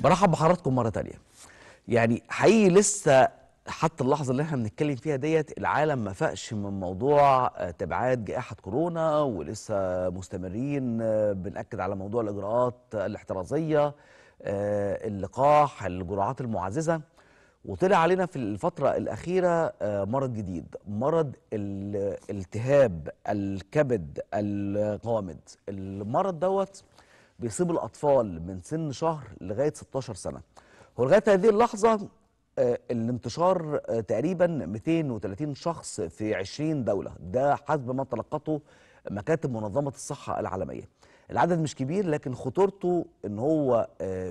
برحب بحضراتكم مره تانية يعني حقيقي لسه حتى اللحظه اللي احنا بنتكلم فيها ديت العالم ما فاقش من موضوع آه، تبعات جائحه كورونا ولسه مستمرين آه، بناكد على موضوع الاجراءات الاحترازيه آه، اللقاح الجرعات المعززه وطلع علينا في الفترة الأخيرة آه، مرض جديد مرض التهاب الكبد القامد المرض دوت بيصيب الأطفال من سن شهر لغاية 16 سنة ولغاية هذه اللحظة آه، الانتشار آه، تقريبا 230 شخص في 20 دولة ده حسب ما تلقته مكاتب منظمة الصحة العالمية العدد مش كبير لكن خطورته ان هو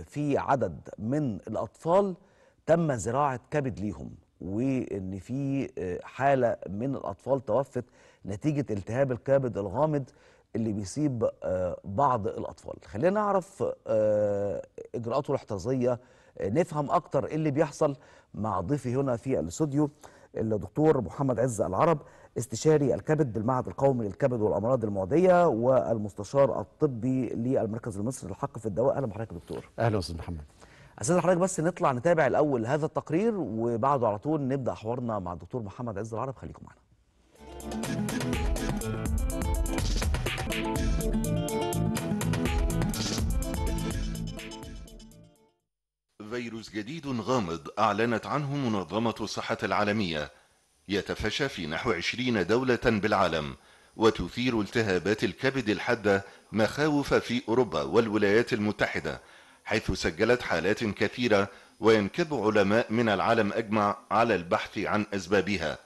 في عدد من الأطفال تم زراعه كبد ليهم وان في آه، حاله من الاطفال توفت نتيجه التهاب الكبد الغامض اللي بيصيب آه، بعض الاطفال خلينا نعرف آه، اجراءاته الاحترازيه نفهم اكتر ايه اللي بيحصل مع ضيفي هنا في الاستوديو الدكتور محمد عز العرب استشاري الكبد بالمعهد القومي للكبد والامراض المعديه والمستشار الطبي للمركز المصري للحق في الدواء اهلا بحضرتك يا دكتور اهلا استاذ محمد استاذ حضرتك بس نطلع نتابع الاول هذا التقرير وبعده على طول نبدا حوارنا مع الدكتور محمد عز العرب خليكم معنا فيروس جديد غامض أعلنت عنه منظمة الصحة العالمية يتفشى في نحو 20 دولة بالعالم وتثير التهابات الكبد الحادة مخاوف في أوروبا والولايات المتحدة حيث سجلت حالات كثيرة وينكب علماء من العالم أجمع على البحث عن أسبابها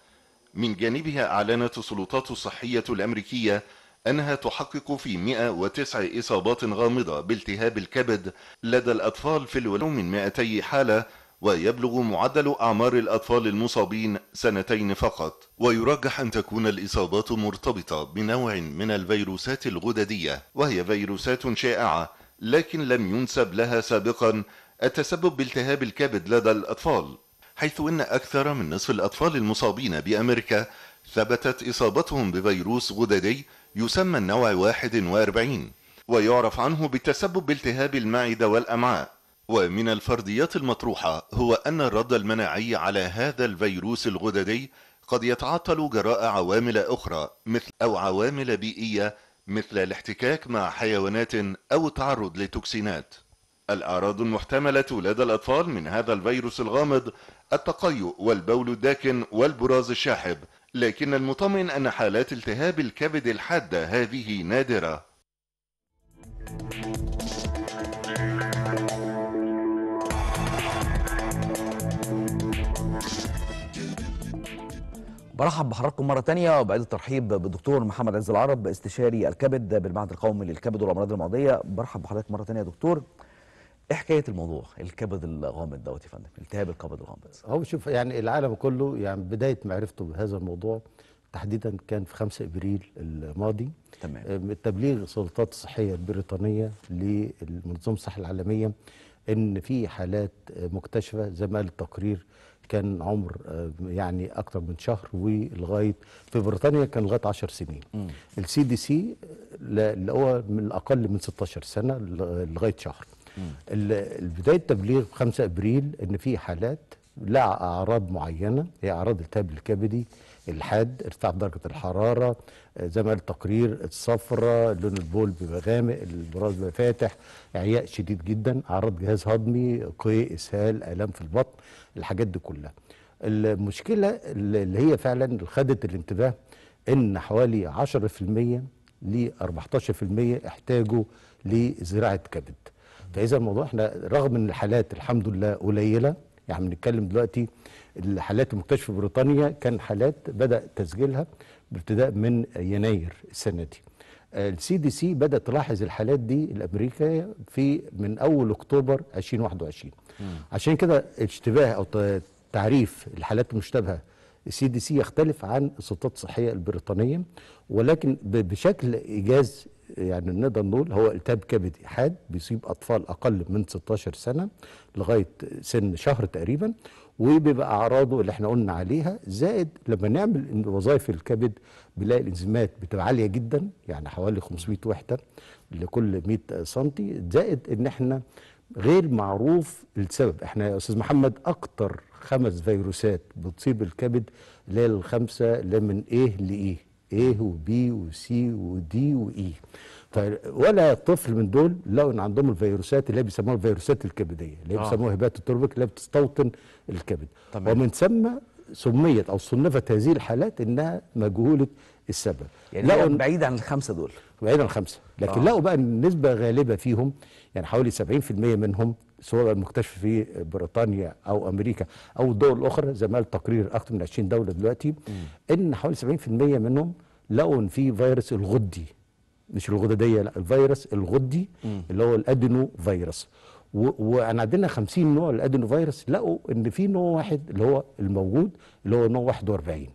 من جانبها أعلنت السلطات الصحية الأمريكية أنها تحقق في 109 إصابات غامضة بالتهاب الكبد لدى الأطفال في الولايات من 200 حالة ويبلغ معدل أعمار الأطفال المصابين سنتين فقط ويرجح أن تكون الإصابات مرتبطة بنوع من الفيروسات الغددية وهي فيروسات شائعة لكن لم ينسب لها سابقا التسبب بالتهاب الكبد لدى الأطفال حيث أن أكثر من نصف الأطفال المصابين بأمريكا ثبتت إصابتهم بفيروس غددي يسمى النوع 41 ويعرف عنه بالتسبب بالتهاب المعدة والأمعاء ومن الفرضيات المطروحة هو أن الرد المناعي على هذا الفيروس الغددي قد يتعطل جراء عوامل أخرى مثل أو عوامل بيئية مثل الاحتكاك مع حيوانات أو التعرض لتوكسينات الأعراض المحتملة لدى الأطفال من هذا الفيروس الغامض التقيؤ والبول الداكن والبراز الشاحب لكن المطمئن أن حالات التهاب الكبد الحادة هذه نادرة برحب بحضراتكم مرة ثانيه وبعد الترحيب بالدكتور محمد عز العرب استشاري الكبد بالمعهد القومي للكبد والأمراض المعدية برحب بحضرتك مرة ثانيه يا دكتور ايه حكاية الموضوع الكبد الغامض دوت يا فندم التهاب الكبد الغامض هو شوف يعني العالم كله يعني بداية معرفته بهذا الموضوع تحديدا كان في 5 ابريل الماضي تمام آه، تبليغ السلطات الصحية البريطانية للمنظمة الصحه العالمية ان في حالات مكتشفة زي ما قال التقرير كان عمر آه، يعني اكتر من شهر ولغايه في بريطانيا كان لغايه 10 سنين السي دي سي اللي هو من الاقل من 16 سنه لغايه شهر البدايه التبليغ 5 ابريل ان في حالات لها اعراض معينه هي اعراض التهاب الكبدي الحاد ارتفاع درجه الحراره زي ما قال تقرير الصفرة لون البول بيبقى غامق البراز بيبقى فاتح عياء شديد جدا اعراض جهاز هضمي قيء اسهال الام في البطن الحاجات دي كلها المشكله اللي هي فعلا خدت الانتباه ان حوالي 10% ل 14% احتاجوا لزراعه كبد فاذا الموضوع احنا رغم ان الحالات الحمد لله قليله يعني بنتكلم دلوقتي الحالات المكتشفه في بريطانيا كان حالات بدا تسجيلها بابتداء من يناير السنة دي السي دي سي بدأت تلاحظ الحالات دي الأمريكية في من أول أكتوبر 2021 مم. عشان كده اشتباه أو تعريف الحالات المشتبهة السي دي سي يختلف عن السلطات الصحية البريطانية ولكن بشكل إيجاز يعني نقدر نقول هو التهاب كبدي حاد بيصيب اطفال اقل من 16 سنه لغايه سن شهر تقريبا وبيبقى اعراضه اللي احنا قلنا عليها زائد لما نعمل وظائف الكبد بنلاقي الانزيمات بتبقى عاليه جدا يعني حوالي 500 وحده لكل 100 سم زائد ان احنا غير معروف السبب احنا يا استاذ محمد اكتر خمس فيروسات بتصيب الكبد اللي هي الخمسه اللي من ايه لايه A وB وC وD وE طيب، ولا طفل من دول لو ان عندهم الفيروسات اللي بيسموها الفيروسات الكبديه اللي آه. بيسموها التربك اللي بتستوطن الكبد طبعا. ومن ثم سميت او صنفت هذه الحالات انها مجهوله السبب يعني لقوا بعيد عن الخمسه دول بعيد عن الخمسه لكن آه. لقوا بقى النسبه غالبه فيهم يعني حوالي 70% منهم سواء مكتشف في بريطانيا او امريكا او الدول الاخرى زي ما قال تقرير اكثر من 20 دوله دلوقتي م. ان حوالي 70% منهم لقوا ان في فيروس الغدي مش الغدديه لا الفيروس الغدي م. اللي هو الادينو فيروس وانا عندنا 50 نوع الادينو فيروس لقوا ان في نوع واحد اللي هو الموجود اللي هو نوع 41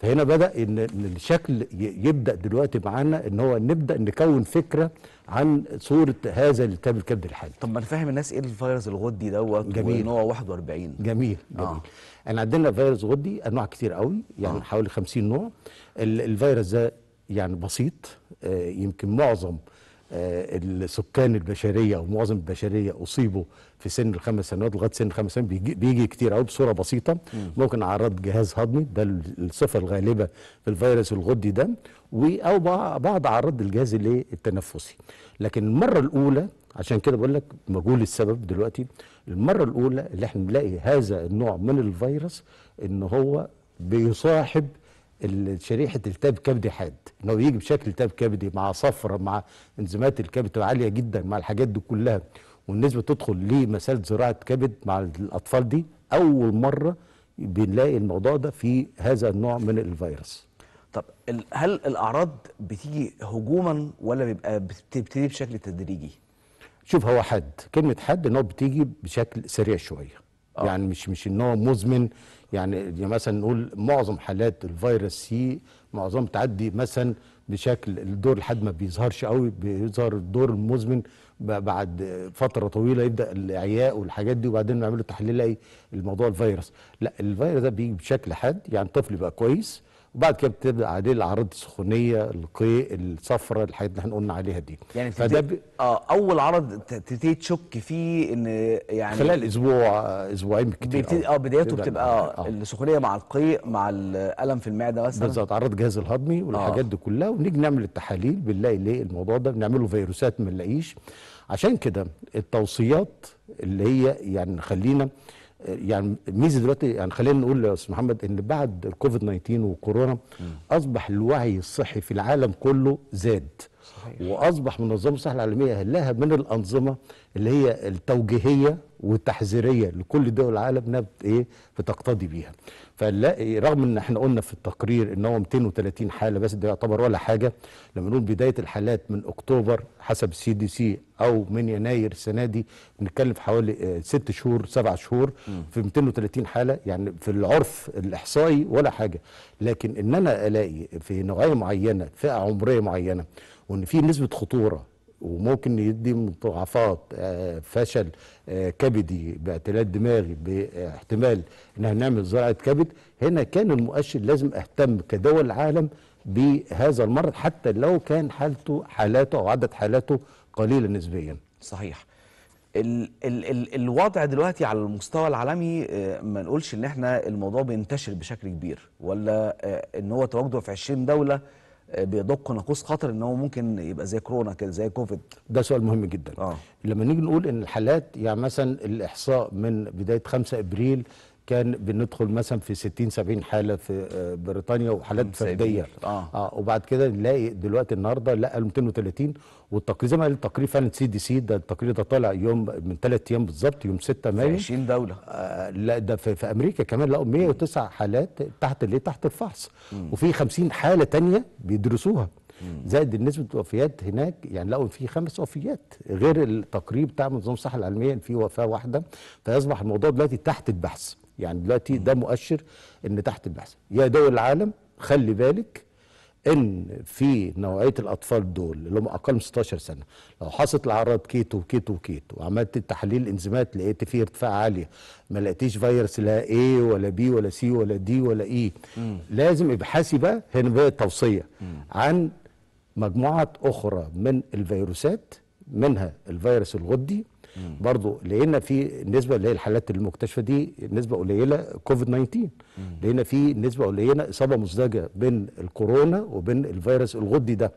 فهنا بدا ان الشكل يبدا دلوقتي معانا ان هو نبدا نكون فكره عن صوره هذا الالتهاب الكبد الحاد طب ما نفهم الناس ايه الفيروس الغدي دوت جميل وان هو 41 جميل جميل آه. انا عندنا فيروس غدي انواع كتير قوي يعني آه. حوالي 50 نوع الفيروس ده يعني بسيط آه، يمكن معظم آه، السكان البشريه او معظم البشريه اصيبوا في سن الخمس سنوات لغايه سن الخمس سنوات بيجي, بيجي كتير أو بصوره بسيطه ممكن اعراض جهاز هضمي ده الصفه الغالبه في الفيروس الغدي ده او بعض اعراض الجهاز التنفسي لكن المره الاولى عشان كده بقول لك مجهول السبب دلوقتي المره الاولى اللي احنا بنلاقي هذا النوع من الفيروس ان هو بيصاحب شريحه التهاب كبدي حاد انه يجي بشكل التهاب كبدي مع صفرة مع انزيمات الكبد عاليه جدا مع الحاجات دي كلها والنسبه تدخل لمساله زراعه كبد مع الاطفال دي اول مره بنلاقي الموضوع ده في هذا النوع من الفيروس طب هل الاعراض بتيجي هجوما ولا بيبقى بتبتدي بشكل تدريجي شوف هو حد كلمه حد ان هو بتيجي بشكل سريع شويه آه. يعني مش مش ان هو مزمن يعني, يعني مثلا نقول معظم حالات الفيروس سي معظم بتعدي مثلا بشكل الدور لحد ما بيظهرش قوي بيظهر الدور المزمن بعد فتره طويله يبدا الاعياء والحاجات دي وبعدين نعمل له تحليل اي الموضوع الفيروس لا الفيروس ده بيجي بشكل حاد يعني طفل بقى كويس وبعد كده بتبدا عليه الاعراض السخونيه القيء الصفرة الحاجات اللي احنا قلنا عليها دي يعني فده ب... اه اول عرض تبتدي تشك فيه ان يعني خلال اسبوع اسبوعين بالكتير اه بدايته بتبقى آه. السخونيه مع القيء مع الالم في المعده مثلا بالظبط عرض الجهاز الهضمي والحاجات آه. دي كلها ونيجي نعمل التحاليل بنلاقي ليه الموضوع ده بنعمله فيروسات ما نلاقيش عشان كده التوصيات اللي هي يعني خلينا يعني ميزه دلوقتي يعني خلينا نقول يا استاذ محمد ان بعد الكوفيد 19 وكورونا اصبح الوعي الصحي في العالم كله زاد صحيح. واصبح منظمه الصحه العالميه لها من الانظمه اللي هي التوجيهيه والتحذيريه لكل دول العالم انها ايه بتقتضي بيها فنلاقي رغم ان احنا قلنا في التقرير ان هو 230 حاله بس ده يعتبر ولا حاجه لما نقول بدايه الحالات من اكتوبر حسب السي دي سي او من يناير السنه دي بنتكلم في حوالي آه، ست شهور سبع شهور م. في 230 حاله يعني في العرف الاحصائي ولا حاجه لكن ان انا الاقي في نوعيه معينه فئه عمريه معينه وان في نسبه خطوره وممكن يدي مضاعفات آه، فشل آه، كبدي باعتلال دماغي باحتمال ان نعمل زراعه كبد هنا كان المؤشر لازم اهتم كدول العالم بهذا المرض حتى لو كان حالته حالاته او عدد حالاته قليله نسبيا صحيح ال ال ال الوضع دلوقتي على المستوى العالمي آه، ما نقولش ان احنا الموضوع بينتشر بشكل كبير ولا ان هو تواجده في 20 دوله بيدق ناقوس خطر ان هو ممكن يبقى زي كورونا كده زي كوفيد ده سؤال مهم جدا آه. لما نيجي نقول ان الحالات يعني مثلا الاحصاء من بدايه 5 ابريل كان بندخل مثلا في 60 70 حاله في آه، بريطانيا وحالات فرديه آه. اه وبعد كده نلاقي دلوقتي النهارده لا 230 والتقرير زي ما قال التقرير فعلا سي دي سي ده التقرير ده طالع يوم من ثلاث ايام بالظبط يوم 6 مايو 20 دوله آه لا ده في, في امريكا كمان لقوا 109 حالات تحت اللي تحت الفحص وفي 50 حاله ثانيه بيدرسوها زائد نسبه الوفيات هناك يعني لقوا في خمس وفيات غير التقرير بتاع منظمه الصحه العالميه في وفاه واحده فيصبح الموضوع دلوقتي تحت البحث يعني دلوقتي ده مؤشر ان تحت البحث يا دول العالم خلي بالك ان في نوعيه الاطفال دول اللي هم اقل من 16 سنه لو حصلت الاعراض كيتو وكيتو وكيتو وعملت التحليل الانزيمات لقيت فيه ارتفاع عاليه ما لقيتيش فيروس لا اي ولا بي ولا سي ولا دي ولا اي e. مم. لازم ابحثي بقى هنا بقى التوصيه عن مجموعات اخرى من الفيروسات منها الفيروس الغدي برضه لقينا في نسبه اللي هي الحالات المكتشفه دي نسبه قليله كوفيد 19 لقينا في نسبه قليله اصابه مزدوجه بين الكورونا وبين الفيروس الغدي ده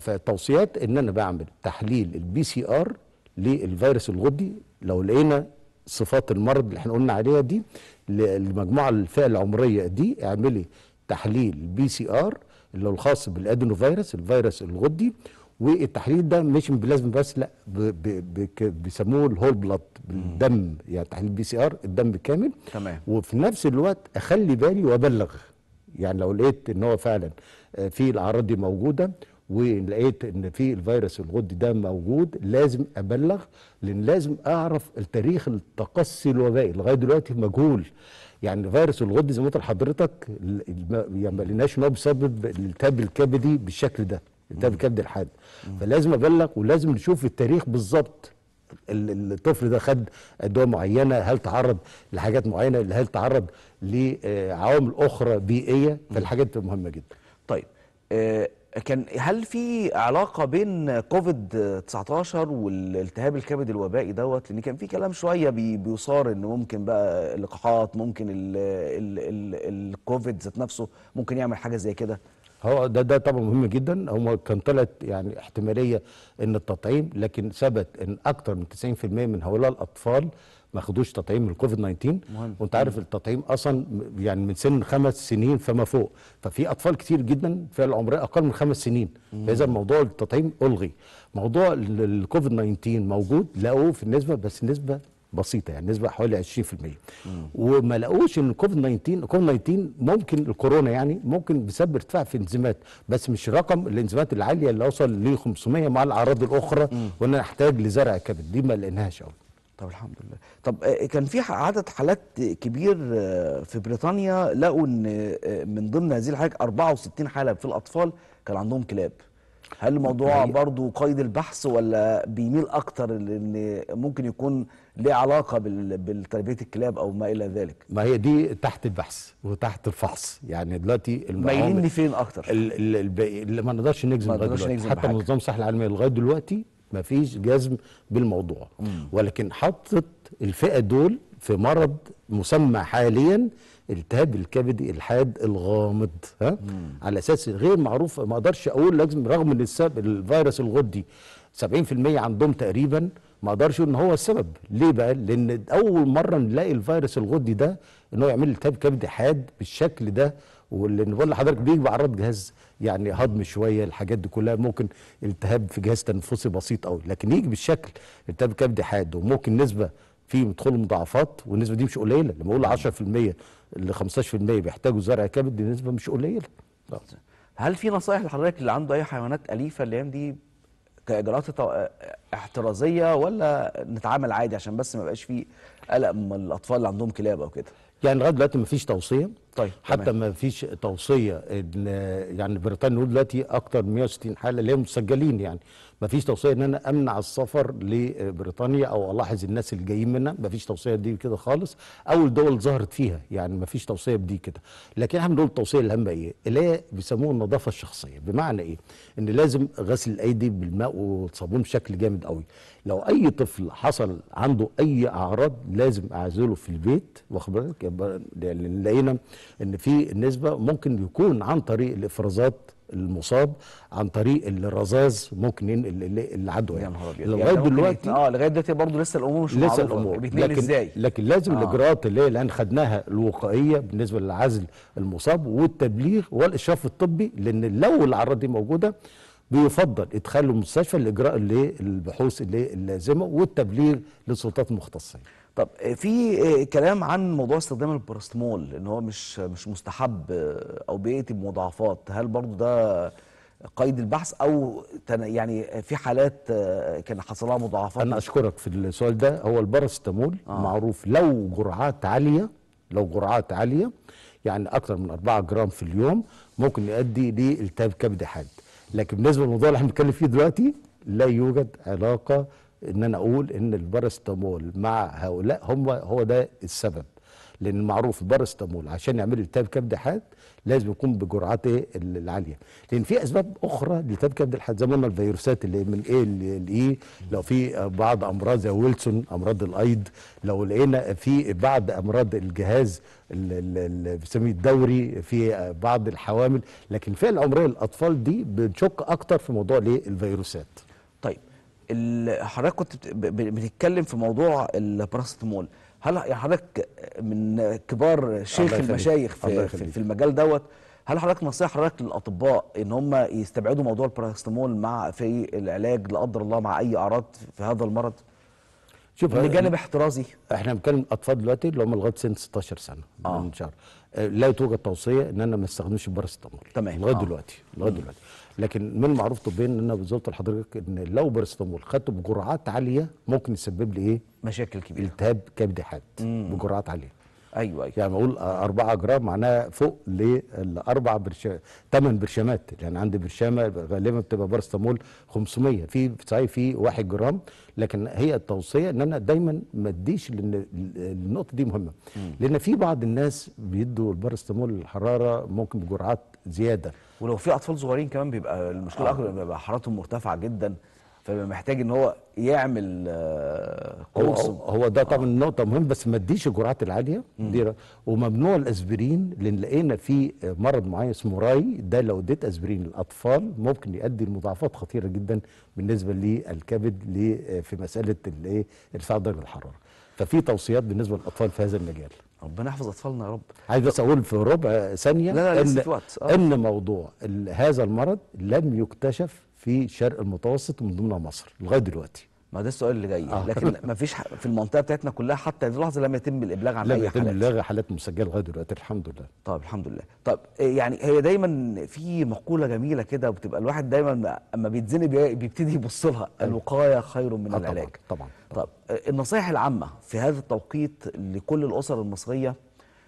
فالتوصيات ان انا بعمل تحليل البي سي ار للفيروس الغدي لو لقينا صفات المرض اللي احنا قلنا عليها دي للمجموعه الفئه العمريه دي اعملي تحليل بي سي ار اللي هو الخاص بالادينوفيروس الفيروس الغدي والتحليل ده مش بلازم بس لا بيسموه الهول بلاد بالدم يعني تحليل بي سي ار الدم كامل تمام وفي نفس الوقت اخلي بالي وابلغ يعني لو لقيت ان هو فعلا آه، في الاعراض دي موجوده ولقيت ان في الفيروس الغدي ده موجود لازم ابلغ لان لازم اعرف التاريخ التقصي الوبائي لغايه دلوقتي مجهول يعني فيروس الغدد زي ما قلت لحضرتك يعني ما لقيناش ان هو بيسبب الالتهاب الكبدي بالشكل ده انت بكبد الحاد فلازم ابلغ ولازم نشوف التاريخ بالظبط الطفل ده خد ادويه معينه هل تعرض لحاجات معينه هل تعرض لعوامل اخرى بيئيه فالحاجات مهمه جدا طيب كان هل في علاقه بين كوفيد 19 والالتهاب الكبد الوبائي دوت لان كان في كلام شويه بي بيصار ان ممكن بقى اللقاحات ممكن الكوفيد ذات نفسه ممكن يعمل حاجه زي كده هو ده ده طبعا مهم جدا هو كان طلعت يعني احتماليه ان التطعيم لكن ثبت ان اكثر من 90% من هؤلاء الاطفال ما خدوش تطعيم الكوفيد 19 وانت عارف التطعيم اصلا يعني من سن خمس سنين فما فوق ففي اطفال كتير جدا في العمريه اقل من خمس سنين فاذا موضوع التطعيم الغي موضوع الكوفيد 19 موجود لقوه في النسبه بس النسبه بسيطه يعني نسبه حوالي 20% مم. وما لقوش ان كوفيد 19 كوفيد 19 ممكن الكورونا يعني ممكن بسبب ارتفاع في انزيمات بس مش رقم الانزيمات العاليه اللي وصل ل 500 مع الاعراض الاخرى وان احتاج لزرع كبد دي ما لقيناهاش قوي طب الحمد لله طب آه، كان في عدد حالات كبير آه، في بريطانيا لقوا ان آه، من ضمن هذه الحالات 64 حاله في الاطفال كان عندهم كلاب هل الموضوع برضه قيد البحث ولا بيميل اكتر لان ممكن يكون ليه علاقه بتربيه الكلاب او ما الى ذلك ما هي دي تحت البحث وتحت الفحص يعني دلوقتي مايلين لفين اكتر اللي ما نقدرش نجزم ما نقدرش نجزم حتى منظمه الصحه العالميه لغايه دلوقتي ما فيش جزم بالموضوع مم. ولكن حطت الفئه دول في مرض مسمى حاليا التهاب الكبد الحاد الغامض ها مم. على اساس غير معروف ما اقدرش اقول لازم رغم ان الفيروس الغدي 70% عندهم تقريبا ما اقدرش ان هو السبب ليه بقى لان اول مره نلاقي الفيروس الغدي ده ان هو يعمل التهاب كبدي حاد بالشكل ده واللي بقول لحضرتك بيجي بعرض جهاز يعني هضم شويه الحاجات دي كلها ممكن التهاب في جهاز تنفسي بسيط قوي لكن يجي بالشكل التهاب كبدي حاد وممكن نسبه في بيدخلوا مضاعفات والنسبه دي مش قليله لما اقول 10% ل 15% بيحتاجوا زرع كبد دي نسبه مش قليله آه. هل في نصائح لحضرتك اللي عنده اي حيوانات اليفه الايام دي كاجراءات احترازيه ولا نتعامل عادي عشان بس ما يبقاش في قلق من الاطفال اللي عندهم كلاب او كده يعني لغايه دلوقتي ما فيش توصيه طيب حتى ما فيش توصيه ان يعني بريطانيا دلوقتي اكتر من 160 حاله اللي هم مسجلين يعني مفيش توصيه ان انا امنع السفر لبريطانيا او الاحظ الناس اللي جايين منها مفيش توصيه دي كده خالص اول دول ظهرت فيها يعني مفيش توصيه بدي كده لكن احنا بنقول التوصيه الهامه ايه اللي هي بيسموها النظافه الشخصيه بمعنى ايه ان لازم غسل الايدي بالماء والصابون بشكل جامد قوي لو اي طفل حصل عنده اي اعراض لازم اعزله في البيت واخد بالك لان يعني لقينا ان في نسبه ممكن يكون عن طريق الافرازات المصاب عن طريق الرذاذ ممكن ينقل عنده يعني لغايه يعني دلوقتي اه لغايه دلوقتي برضه لسه الامور مش لسه الامور لكن ازاي لكن لازم آه. الاجراءات اللي هي الان خدناها الوقائيه بالنسبه للعزل المصاب والتبليغ والاشراف الطبي لان لو الاعراض دي موجوده بيفضل ادخاله المستشفى لاجراء البحوث اللازمه والتبليغ للسلطات المختصه طب آه، في آه، كلام عن موضوع استخدام الباراسيتامول ان هو مش مش مستحب آه، او بيأتي بمضاعفات هل برضو ده قيد البحث او يعني في حالات كان حصل لها مضاعفات انا اشكرك في السؤال ده هو الباراسيتامول آه. معروف لو جرعات عاليه لو جرعات عاليه يعني اكثر من 4 جرام في اليوم ممكن يؤدي لالتهاب كبد حاد لكن بالنسبه للموضوع اللي احنا بنتكلم فيه دلوقتي لا يوجد علاقه ان انا اقول ان البارستامول مع هؤلاء هم هو ده السبب لان معروف البارستامول عشان يعمل التهاب كبد حاد لازم يكون بجرعات إيه؟ العاليه لان في اسباب اخرى لتهاب كبد الحاد زي ما الفيروسات اللي من ايه إيه لو في بعض امراض زي ويلسون امراض الايض لو لقينا في بعض امراض الجهاز اللي بنسميه الدوري في بعض الحوامل لكن الفئه العمريه الاطفال دي بنشك اكتر في موضوع الفيروسات حضرتك كنت بتتكلم في موضوع الباراسيتامول هل يعني حضرتك من كبار شيخ المشايخ في, في, المجال دوت هل حضرتك نصيحه حضرتك للاطباء ان هم يستبعدوا موضوع الباراسيتامول مع في العلاج لا قدر الله مع اي اعراض في هذا المرض شوف جانب احترازي احنا بنتكلم اطفال دلوقتي اللي هم لغايه سن 16 سنه آه. من شهر آه، لا توجد توصيه ان انا ما استخدمش الباراسيتامول تمام لغايه آه. دلوقتي لغايه دلوقتي لكن من المعروف طبيا ان انا بالظبط لحضرتك ان لو بارستامول خدته بجرعات عاليه ممكن يسبب لي ايه؟ مشاكل كبيره التهاب كبد حاد بجرعات عاليه ايوه ايوه يعني بقول 4 جرام معناها فوق لاربع برشام 8 برشامات يعني عندي برشامه غالبا بتبقى بارستامول 500 في صحيح في 1 جرام لكن هي التوصيه ان انا دايما ما اديش لان النقطه دي مهمه لان في بعض الناس بيدوا البارستامول الحراره ممكن بجرعات زياده ولو في اطفال صغيرين كمان بيبقى المشكله آه. اكبر بيبقى حرارتهم مرتفعه جدا فبيبقى محتاج ان هو يعمل كورس آه، هو, هو ده آه. طبعا آه. نقطه مهمه بس ما تديش الجرعات العاليه دي وممنوع الاسبرين لان لقينا في مرض معين اسمه راي ده لو اديت اسبرين للاطفال ممكن يؤدي لمضاعفات خطيره جدا بالنسبه للكبد في مساله الايه ارتفاع درجه الحراره ففي توصيات بالنسبه للاطفال في هذا المجال ربنا يحفظ اطفالنا يا رب عايز بس اقول في ربع ثانيه لا لا إن, وقت. آه. ان موضوع هذا المرض لم يكتشف في شرق المتوسط ومن ضمنها مصر لغايه دلوقتي ما ده السؤال اللي جاي آه. لكن ما فيش في المنطقه بتاعتنا كلها حتى هذه اللحظه لم يتم الابلاغ عن اي حالات لم يتم ابلاغ حالات مسجله لغايه دلوقتي الحمد لله طب الحمد لله طب إيه يعني هي دايما في مقوله جميله كده وبتبقى الواحد دايما اما بيتزنق بيبتدي يبص لها أيوه. الوقايه خير من آه العلاج طبعا طبعا طب طيب، إيه النصائح العامه في هذا التوقيت لكل الاسر المصريه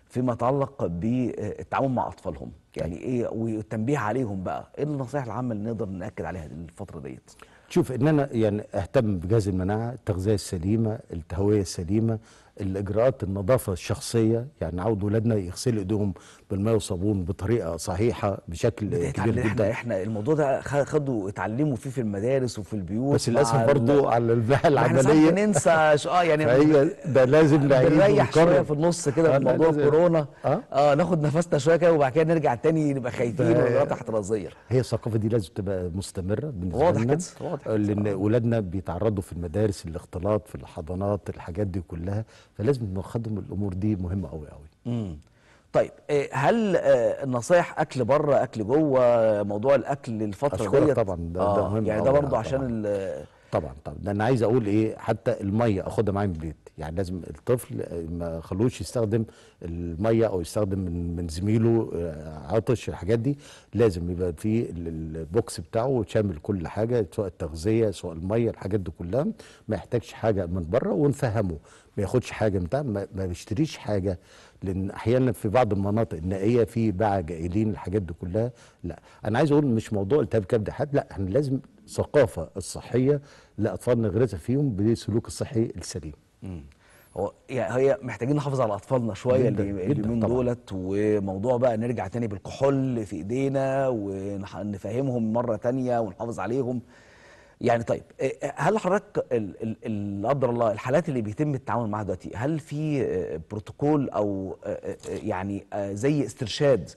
فيما يتعلق بالتعامل مع اطفالهم يعني ايه والتنبيه عليهم بقى ايه النصائح العامه اللي نقدر ناكد عليها الفتره ديت شوف ان انا يعني اهتم بجهاز المناعه التغذيه السليمه التهويه السليمه الاجراءات النظافه الشخصيه يعني نعود ولادنا يغسلوا ايديهم بالماء والصابون بطريقه صحيحه بشكل كبير جدا احنا احنا الموضوع ده خدوا اتعلموا فيه في المدارس وفي البيوت بس للاسف برضه على البيئه العمليه ننسى اه يعني فهي ده لازم نعيد نريح شويه في النص كده في موضوع كورونا آه؟, اه ناخد نفسنا شويه كده وبعد كده نرجع تاني نبقى خايفين ونبقى تحت رزير هي الثقافه دي لازم تبقى مستمره بالنسبه واضح لنا واضح لان اولادنا بيتعرضوا في المدارس الاختلاط في الحضانات الحاجات دي كلها فلازم ناخدهم الامور دي مهمه قوي قوي طيب آه، هل آه، النصايح اكل بره اكل جوه موضوع الاكل الفتره ديت طبعا ده, آه ده مهم يعني ده برضه آه، عشان طبعا طبعا طبعا ده انا عايز اقول ايه حتى الميه اخدها معايا من البيت يعني لازم الطفل ما خلوش يستخدم الميه او يستخدم من, من زميله عطش الحاجات دي لازم يبقى في البوكس بتاعه شامل كل حاجه سواء التغذيه سواء الميه الحاجات دي كلها ما يحتاجش حاجه من بره ونفهمه ما ياخدش حاجه بتاع ما بيشتريش حاجه لان احيانا في بعض المناطق النائيه في باع جائلين الحاجات دي كلها لا انا عايز اقول مش موضوع التهاب كبد حد لا احنا لازم ثقافه الصحيه لاطفالنا نغرسها فيهم بالسلوك الصحي السليم هو يعني هي محتاجين نحافظ على اطفالنا شويه اليومين دولت وموضوع بقى نرجع تاني بالكحول في ايدينا ونفهمهم مره تانية ونحافظ عليهم يعني طيب آه، آه، هل حضرتك لا قدر الله الحالات اللي بيتم التعامل معها دلوقتي هل في آه، بروتوكول او يعني زي استرشاد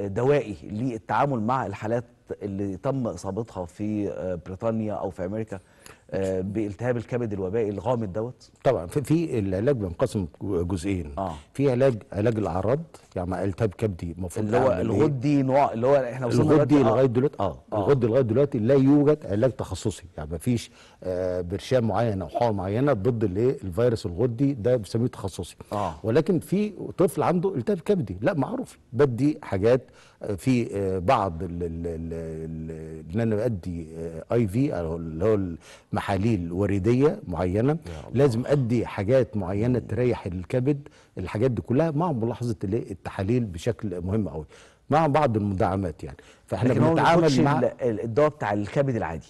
دوائي للتعامل مع الحالات اللي تم اصابتها في بريطانيا او في امريكا؟ آه، بالتهاب الكبد الوبائي الغامض دوت طبعا في العلاج بينقسم جزئين آه. في علاج علاج الاعراض يعني التهاب كبدي المفروض اللي هو إيه؟ الغدي نوع اللي هو احنا وصلنا الغدي آه. لغايه دلوقتي اه, آه. الغدي لغايه دلوقتي لا يوجد علاج تخصصي يعني ما فيش آه برشام معين او حقن معينه ضد الايه الفيروس الغدي ده بنسميه تخصصي آه. ولكن في طفل عنده التهاب كبدي لا معروف بدي حاجات في آه، بعض ان انا ادي اي آه، في اللي هو المحاليل ورديه معينه لازم ادي حاجات معينه تريح الكبد الحاجات دي كلها مع ملاحظه التحاليل بشكل مهم قوي مع بعض المدعمات يعني فاحنا بنتعامل مع الدواء بتاع الكبد العادي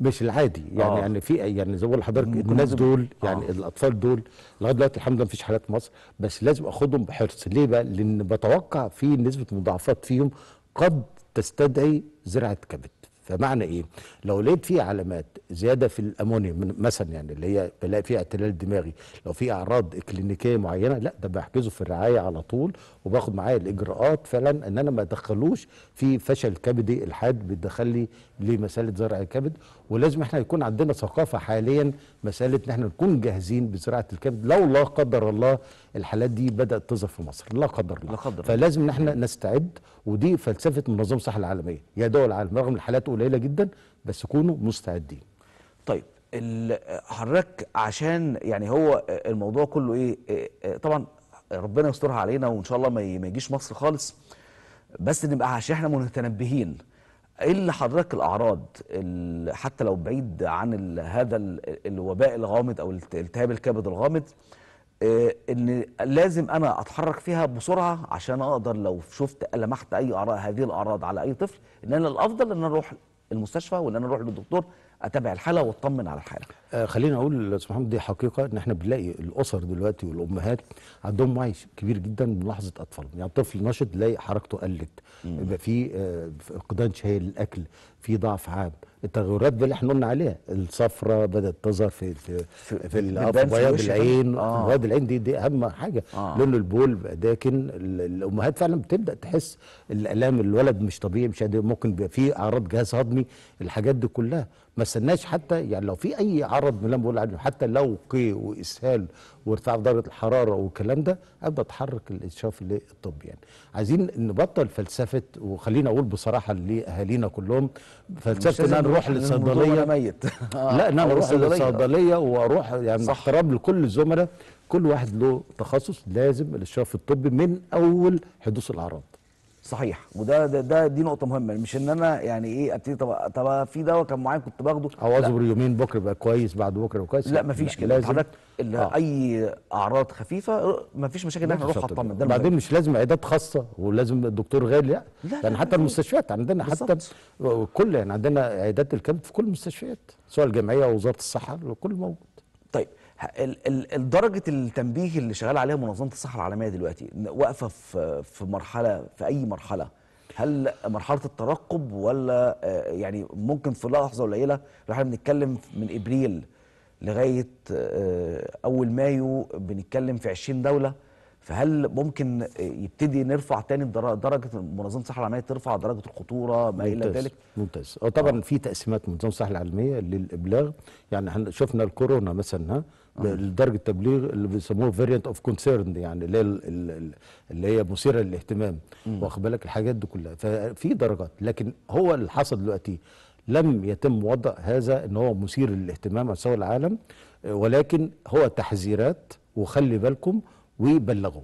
مش العادي يعني آه. يعني في يعني زي ما بقول لحضرتك الناس دول يعني آه. الاطفال دول لغايه دلوقتي الحمد لله مفيش حالات في مصر بس لازم اخدهم بحرص ليه بقى؟ لان بتوقع في نسبه مضاعفات فيهم قد تستدعي زراعه كبد فمعنى ايه لو لقيت فيه علامات زياده في الامونيوم مثلا يعني اللي هي بلاقي فيها اعتلال دماغي لو في اعراض كلينيكيه معينه لا ده بحجزه في الرعايه على طول وباخد معايا الاجراءات فعلا ان انا ما ادخلوش في فشل كبدي الحاد بيدخل لي لمساله زرع الكبد ولازم احنا يكون عندنا ثقافه حاليا مساله ان احنا نكون جاهزين بزراعه الكبد لو لا قدر الله الحالات دي بدات تظهر في مصر لا قدر الله لا قدر فلازم ان احنا نستعد ودي فلسفه منظمه الصحه العالميه يا دول العالم رغم الحالات قليله جدا بس كونوا مستعدين طيب حضرتك عشان يعني هو الموضوع كله إيه،, إيه،, ايه, طبعا ربنا يسترها علينا وان شاء الله ما يجيش مصر خالص بس نبقى عشان احنا متنبهين ايه اللي حضرتك الاعراض حتى لو بعيد عن هذا الوباء الغامض او التهاب الكبد الغامض آه، ان لازم انا اتحرك فيها بسرعه عشان اقدر لو شفت لمحت اي اعراض هذه الاعراض على اي طفل ان انا الافضل ان انا اروح المستشفى وان انا اروح للدكتور اتابع الحاله واطمن على الحاله. آه خلينا اقول سبحان محمد دي حقيقه ان احنا بنلاقي الاسر دلوقتي والامهات عندهم وعي كبير جدا بملاحظه اطفالهم، يعني طفل نشط تلاقي حركته قلت، يبقى في آه فقدان شهيه للاكل، في ضعف عام التغيرات اللي احنا قلنا عليها الصفرة بدات تظهر في في في آه، بياض العين آه. العين دي دي اهم حاجه آه. لون البول لكن الامهات فعلا بتبدا تحس الالام الولد مش طبيعي مش قادر ممكن بيبقى في اعراض جهاز هضمي الحاجات دي كلها ما استناش حتى يعني لو في اي عرض من اللي بقول عليه حتى لو قي واسهال وارتفاع درجه الحراره والكلام ده ابدا اتحرك الانشاف للطب يعني عايزين نبطل فلسفه وخلينا اقول بصراحه لاهالينا كلهم فلسفه ان انا اروح للصيدليه ميت لا ان انا اروح للصيدليه واروح يعني احترام لكل الزملاء كل واحد له تخصص لازم الاشراف الطبي من اول حدوث الاعراض صحيح وده ده, ده دي نقطه مهمه مش ان انا يعني ايه ابتدي طب طب في دواء كان معين كنت باخده او اصبر يومين بكره بقى كويس بعد بكره كويس لا مفيش كده لازم حضرتك آه. اي اعراض خفيفه مفيش مشاكل ان احنا نروح نطمن ده بعدين مش لازم عيادات خاصه ولازم الدكتور غالي يعني. لا لا يعني حتى المستشفيات عندنا حتى كل يعني عندنا عيادات الكبد في كل المستشفيات سواء الجمعيه او وزاره الصحه الكل موجود درجه التنبيه اللي شغال عليها منظمه الصحه العالميه دلوقتي واقفه في في مرحله في اي مرحله هل مرحله الترقب ولا آه، يعني ممكن في لحظه قليله احنا بنتكلم من ابريل لغايه آه، اول مايو بنتكلم في 20 دوله فهل ممكن يبتدي نرفع تاني درجه منظمه الصحه العالميه ترفع درجه الخطوره ما الى ذلك؟ ممتاز اه طبعا في تقسيمات منظمه الصحه العالميه للابلاغ يعني احنا شفنا الكورونا مثلا لدرجه تبليغ اللي بيسموه فيرينت اوف كونسيرن يعني اللي هي اللي هي مثيره للاهتمام واخد بالك الحاجات دي كلها ففي درجات لكن هو اللي حصل دلوقتي لم يتم وضع هذا ان هو مثير للاهتمام على مستوى العالم ولكن هو تحذيرات وخلي بالكم وبلغوا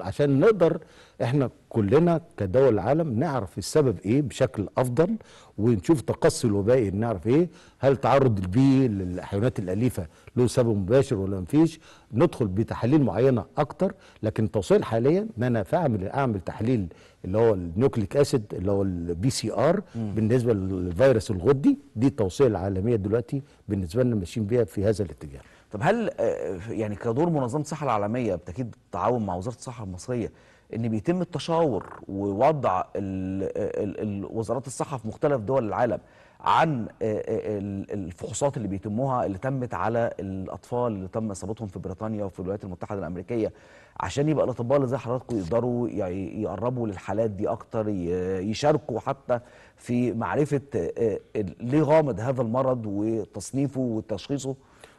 عشان نقدر احنا كلنا كدول العالم نعرف السبب ايه بشكل افضل ونشوف تقصي الوبائي نعرف ايه هل تعرض البي للحيوانات الاليفه له سبب مباشر ولا مفيش ندخل بتحاليل معينه اكتر لكن التوصيل حاليا ان انا فاعمل اعمل تحليل اللي هو النيوكليك اسيد اللي هو البي سي ار بالنسبه للفيروس الغدي دي التوصيل العالميه دلوقتي بالنسبه لنا ماشيين بيها في هذا الاتجاه طب هل آه، آه، يعني كدور منظمه الصحه العالميه بالتاكيد بالتعاون مع وزاره الصحه المصريه ان بيتم التشاور ووضع آه، وزارات الصحه في مختلف دول العالم عن الفحوصات اللي بيتموها اللي تمت على الاطفال اللي تم اصابتهم في بريطانيا وفي الولايات المتحده الامريكيه عشان يبقى الاطباء اللي زي حضراتكم يقدروا يقربوا للحالات دي اكتر يشاركوا حتى في معرفه ليه غامض هذا المرض وتصنيفه وتشخيصه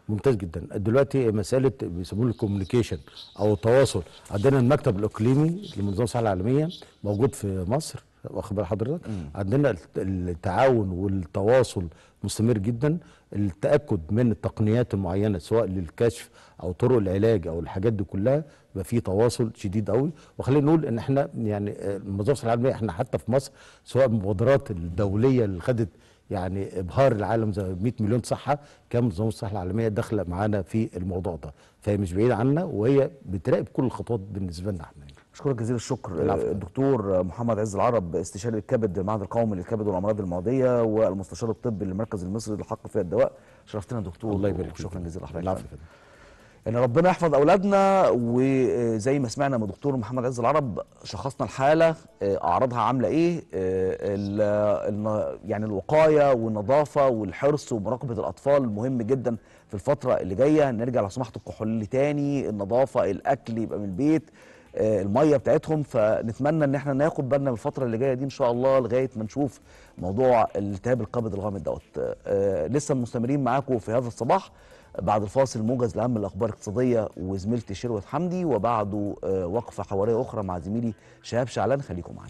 ممتاز جدا دلوقتي مساله بيسموه الكوميونيكيشن او التواصل عندنا المكتب الاقليمي لمنظمه الصحه العالميه موجود في مصر واخد بال حضرتك عندنا التعاون والتواصل مستمر جدا التاكد من التقنيات المعينه سواء للكشف او طرق العلاج او الحاجات دي كلها يبقى في تواصل شديد قوي وخلينا نقول ان احنا يعني آه، المنظمه العالميه احنا حتى في مصر سواء المبادرات الدوليه اللي خدت يعني ابهار العالم زي 100 مليون صحه كم منظمه الصحه العالميه داخله معانا في الموضوع ده فهي مش بعيد عنا وهي بتراقب كل الخطوات بالنسبه لنا احنا اشكرك جزيل الشكر آه، الدكتور محمد عز العرب استشاري الكبد المعهد القومي للكبد والامراض المعديه والمستشار الطبي للمركز المصري للحق في الدواء شرفتنا دكتور الله يبارك شكرا جزيلا لحضرتك ان ربنا يحفظ اولادنا وزي ما سمعنا من دكتور محمد عز العرب شخصنا الحاله آه، اعراضها عامله ايه آه، يعني الوقايه والنظافه والحرص ومراقبه الاطفال مهم جدا في الفتره اللي جايه نرجع لو سمحت الكحول تاني النظافه الاكل يبقى من البيت آه، الميه بتاعتهم فنتمنى ان احنا ناخد بالنا من الفتره اللي جايه دي ان شاء الله لغايه ما نشوف موضوع التهاب القابض الغامض دوت لسه مستمرين معاكم في هذا الصباح بعد الفاصل موجز لاهم الاخبار الاقتصاديه وزميلتي شروت حمدي وبعده آه، وقفه حواريه اخرى مع زميلي شهاب شعلان خليكم معنا.